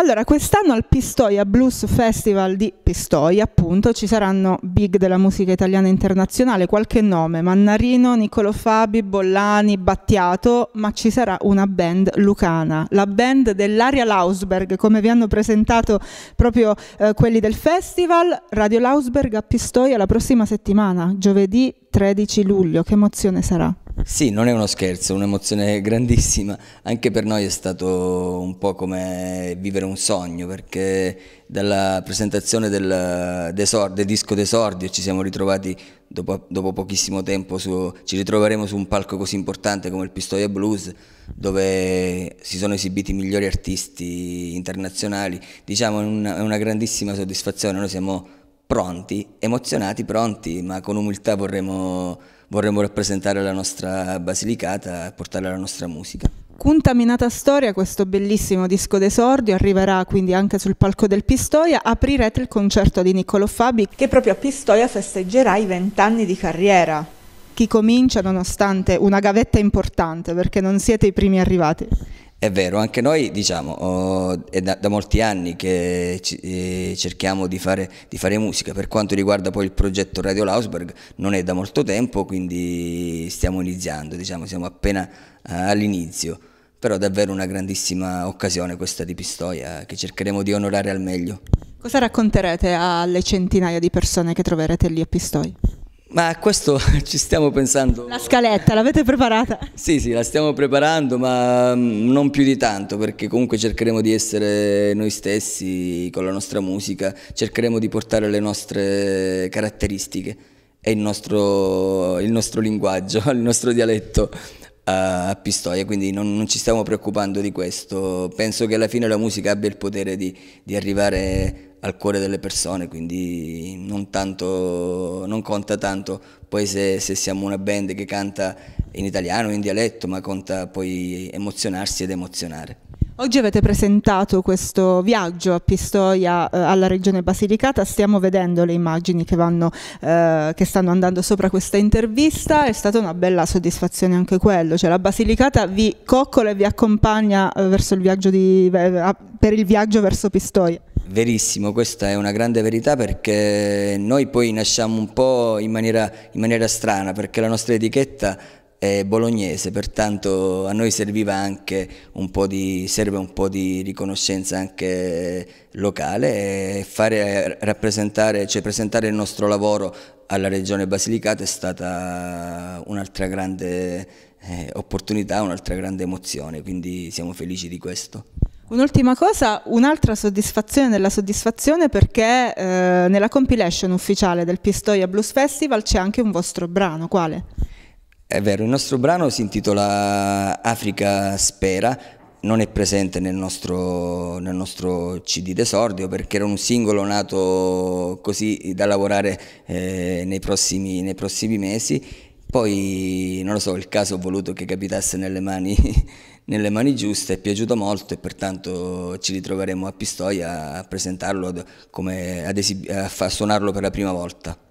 Allora, quest'anno al Pistoia Blues Festival di Pistoia, appunto, ci saranno big della musica italiana internazionale, qualche nome, Mannarino, Niccolo Fabi, Bollani, Battiato, ma ci sarà una band lucana, la band dell'Aria Lausberg, come vi hanno presentato proprio eh, quelli del festival, Radio Lausberg a Pistoia la prossima settimana, giovedì 13 luglio, che emozione sarà? Sì, non è uno scherzo, è un'emozione grandissima. Anche per noi è stato un po' come vivere un sogno, perché dalla presentazione del, del disco Desordio ci siamo ritrovati dopo, dopo pochissimo tempo, su, ci ritroveremo su un palco così importante come il Pistoia Blues, dove si sono esibiti i migliori artisti internazionali. Diciamo, è una, è una grandissima soddisfazione. Noi siamo pronti, emozionati, pronti, ma con umiltà vorremmo, vorremmo rappresentare la nostra Basilicata e portare la nostra musica. Contaminata Storia, questo bellissimo disco d'esordio, arriverà quindi anche sul palco del Pistoia. Aprirete il concerto di Niccolo Fabi, che proprio a Pistoia festeggerà i vent'anni di carriera. Chi comincia nonostante una gavetta importante, perché non siete i primi arrivati. È vero, anche noi diciamo, oh, è da, da, molti anni che ci, eh, cerchiamo di fare, di fare, musica, per quanto riguarda poi il progetto Radio Lausberg non è da molto tempo, quindi stiamo iniziando, diciamo, siamo appena ah, all'inizio, però è davvero una grandissima occasione questa di Pistoia che cercheremo di onorare al meglio. Cosa racconterete alle centinaia di persone che troverete lì a Pistoia? Ma a questo ci stiamo pensando. La scaletta l'avete preparata? Sì, sì, la stiamo preparando, ma mm, non più di tanto, perché comunque cercheremo di essere noi stessi con la nostra musica, cercheremo di portare le nostre caratteristiche e il nostro, il nostro linguaggio, il nostro dialetto a Pistoia, quindi non, non, ci stiamo preoccupando di questo. Penso che alla fine la musica abbia il potere di, di arrivare al cuore delle persone, quindi non, tanto, non conta tanto poi se, se, siamo una band che canta in italiano o in dialetto, ma conta poi emozionarsi ed emozionare. Oggi avete presentato questo viaggio a Pistoia eh, alla regione Basilicata, stiamo vedendo le immagini che, vanno, eh, che, stanno andando sopra questa intervista, è stata una bella soddisfazione anche quello, cioè la Basilicata vi coccola e vi accompagna eh, il di, eh, per il viaggio verso Pistoia. Verissimo, questa è una grande verità perché noi poi nasciamo un po' in maniera, in maniera strana perché la nostra etichetta è bolognese, pertanto a noi serviva anche un po' di, serve un po' di riconoscenza anche locale e fare, rappresentare, cioè presentare il nostro lavoro alla regione Basilicata è stata un'altra grande eh, opportunità, un'altra grande emozione, quindi siamo felici di questo. Un'ultima cosa, un'altra soddisfazione della soddisfazione perché eh, nella compilation ufficiale del Pistoia Blues Festival c'è anche un vostro brano, quale? È vero, il nostro brano si intitola Africa Spera, non è presente nel nostro, nel nostro CD d'esordio perché era un singolo nato così da lavorare eh, nei, prossimi, nei prossimi mesi poi, non lo so, il caso ho voluto che capitasse nelle mani, nelle mani giuste, è piaciuto molto e pertanto ci ritroveremo a Pistoia a presentarlo, come ad a, a suonarlo per la prima volta.